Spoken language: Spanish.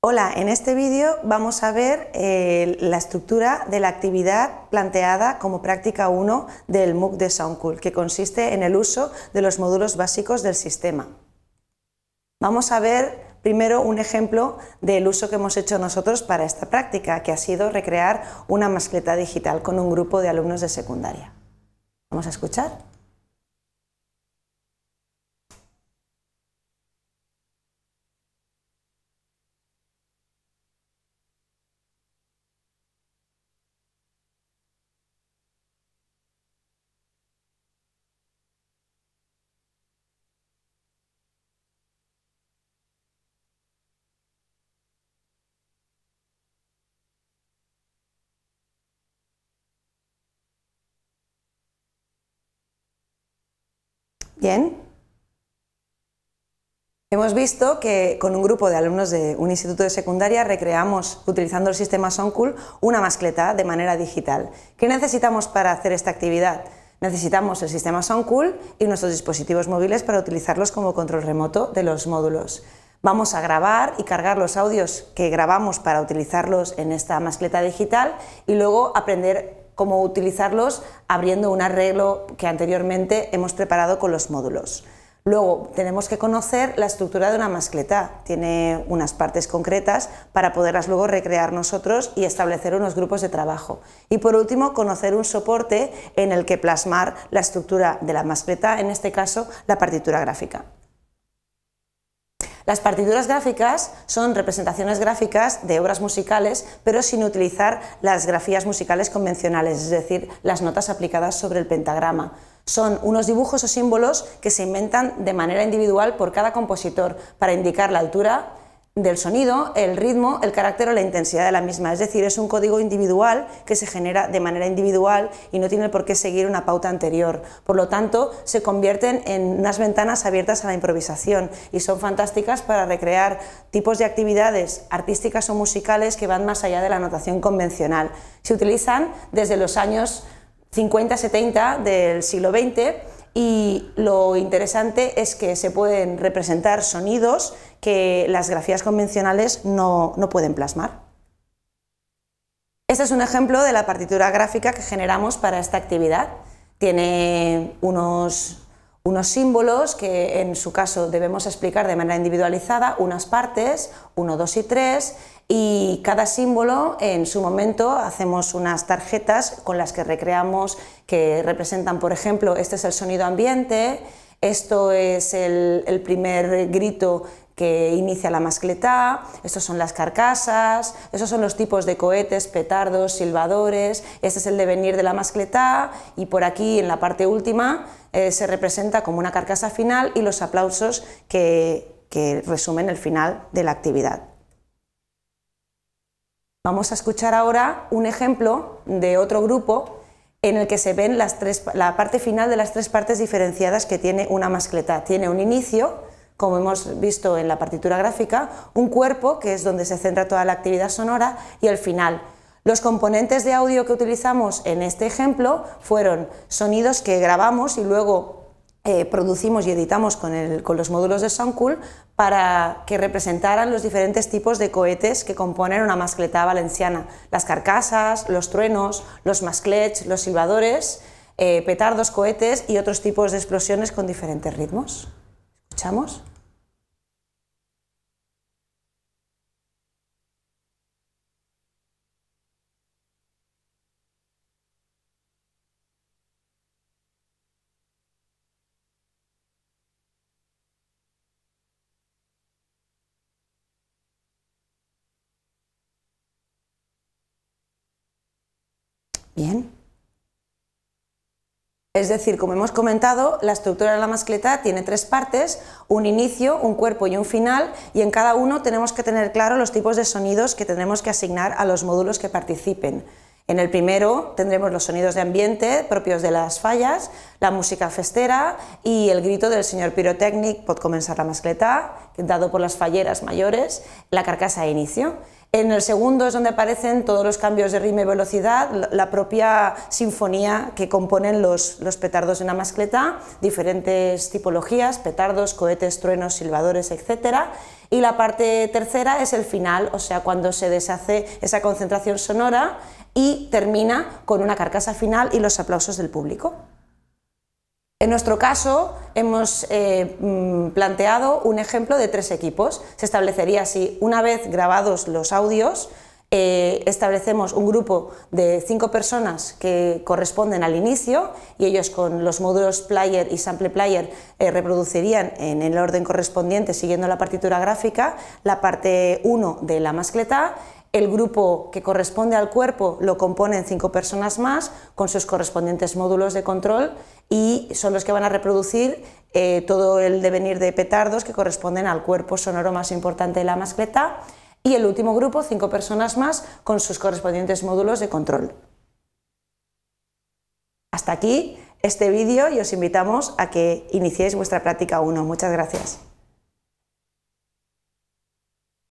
Hola, en este vídeo vamos a ver eh, la estructura de la actividad planteada como práctica 1 del MOOC de SoundCool, que consiste en el uso de los módulos básicos del sistema. Vamos a ver primero un ejemplo del uso que hemos hecho nosotros para esta práctica, que ha sido recrear una mascleta digital con un grupo de alumnos de secundaria. Vamos a escuchar. Bien. Hemos visto que con un grupo de alumnos de un instituto de secundaria recreamos, utilizando el sistema Soundcool, una mascleta de manera digital. ¿Qué necesitamos para hacer esta actividad? Necesitamos el sistema Soundcool y nuestros dispositivos móviles para utilizarlos como control remoto de los módulos. Vamos a grabar y cargar los audios que grabamos para utilizarlos en esta mascleta digital y luego aprender cómo utilizarlos abriendo un arreglo que anteriormente hemos preparado con los módulos. Luego tenemos que conocer la estructura de una mascleta. Tiene unas partes concretas para poderlas luego recrear nosotros y establecer unos grupos de trabajo. Y por último, conocer un soporte en el que plasmar la estructura de la mascleta, en este caso la partitura gráfica. Las partituras gráficas son representaciones gráficas de obras musicales, pero sin utilizar las grafías musicales convencionales, es decir, las notas aplicadas sobre el pentagrama. Son unos dibujos o símbolos que se inventan de manera individual por cada compositor para indicar la altura, del sonido, el ritmo, el carácter o la intensidad de la misma. Es decir, es un código individual que se genera de manera individual y no tiene por qué seguir una pauta anterior. Por lo tanto, se convierten en unas ventanas abiertas a la improvisación y son fantásticas para recrear tipos de actividades artísticas o musicales que van más allá de la notación convencional. Se utilizan desde los años 50-70 del siglo XX y lo interesante es que se pueden representar sonidos que las grafías convencionales no, pueden plasmar. Este es un ejemplo de la partitura gráfica que generamos para esta actividad. Tiene unos, unos símbolos que en su caso debemos explicar de manera individualizada, unas partes, 1, 2 y 3, y cada símbolo en su momento hacemos unas tarjetas con las que recreamos que representan, por ejemplo, este es el sonido ambiente, esto es el, primer grito que inicia la mascletá, estos son las carcasas, esos son los tipos de cohetes, petardos, silbadores, este es el devenir de la mascletá y por aquí en la parte última eh, se representa como una carcasa final y los aplausos que resumen el final de la actividad. Vamos a escuchar ahora un ejemplo de otro grupo en el que se ven las tres, la parte final de las tres partes diferenciadas que tiene una mascleta. Tiene un inicio, como hemos visto en la partitura gráfica, un cuerpo, que es donde se centra toda la actividad sonora, y el final. Los componentes de audio que utilizamos en este ejemplo fueron sonidos que grabamos y luego eh, producimos y editamos con, los módulos de Soundcool para que representaran los diferentes tipos de cohetes que componen una mascletá valenciana. Las carcasas, los truenos, los masclets, los silbadores, eh, petardos, cohetes y otros tipos de explosiones con diferentes ritmos. ¿Escuchamos? Bien. Es decir, como hemos comentado, la estructura de la mascleta tiene tres partes, un inicio, un cuerpo y un final, y en cada uno tenemos que tener claro los tipos de sonidos que tenemos que asignar a los módulos que participen. En el primero tendremos los sonidos de ambiente propios de las fallas, la música festera y el grito del señor pirotécnico, pod comenzar la mascletá, dado por las falleras mayores, la carcasa de inicio. En el segundo es donde aparecen todos los cambios de ritmo y velocidad, la propia sinfonía que componen los, los petardos de una mascleta, diferentes tipologías, petardos, cohetes, truenos, silbadores, etc. Y la parte tercera es el final, o sea, cuando se deshace esa concentración sonora y termina con una carcasa final y los aplausos del público. En nuestro caso, hemos eh, mm, planteado un ejemplo de tres equipos. Se establecería así, una vez grabados los audios, eh, establecemos un grupo de cinco personas que corresponden al inicio y ellos con los módulos player y sample player eh, reproducirían en el orden correspondiente siguiendo la partitura gráfica la parte 1 de la mascleta el grupo que corresponde al cuerpo lo componen cinco personas más con sus correspondientes módulos de control y son los que van a reproducir eh, todo el devenir de petardos que corresponden al cuerpo sonoro más importante de la mascleta. Y el último grupo, cinco personas más con sus correspondientes módulos de control. Hasta aquí este vídeo y os invitamos a que iniciéis vuestra práctica 1. Muchas gracias.